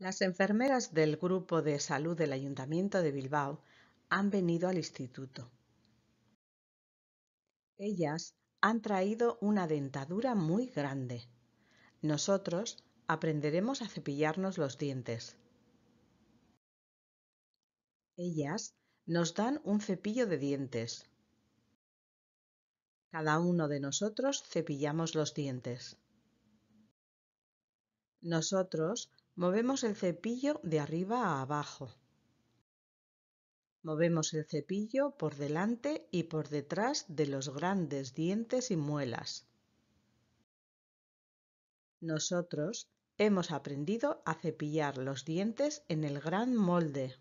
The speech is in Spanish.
Las enfermeras del Grupo de Salud del Ayuntamiento de Bilbao han venido al instituto. Ellas han traído una dentadura muy grande. Nosotros aprenderemos a cepillarnos los dientes. Ellas nos dan un cepillo de dientes. Cada uno de nosotros cepillamos los dientes. Nosotros Movemos el cepillo de arriba a abajo. Movemos el cepillo por delante y por detrás de los grandes dientes y muelas. Nosotros hemos aprendido a cepillar los dientes en el gran molde.